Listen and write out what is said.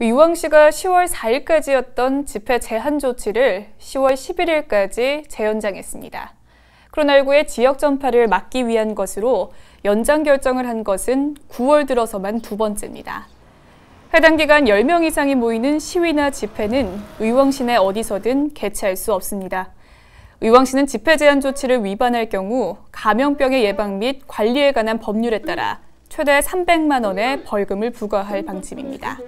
유왕시가 10월 4일까지였던 집회 제한 조치를 10월 11일까지 재연장했습니다. 코로나19의 지역 전파를 막기 위한 것으로 연장 결정을 한 것은 9월 들어서만 두 번째입니다. 해당 기간 10명 이상이 모이는 시위나 집회는 의왕시 내 어디서든 개최할 수 없습니다. 의왕시는 집회 제한 조치를 위반할 경우 감염병의 예방 및 관리에 관한 법률에 따라 최대 300만 원의 벌금을 부과할 방침입니다.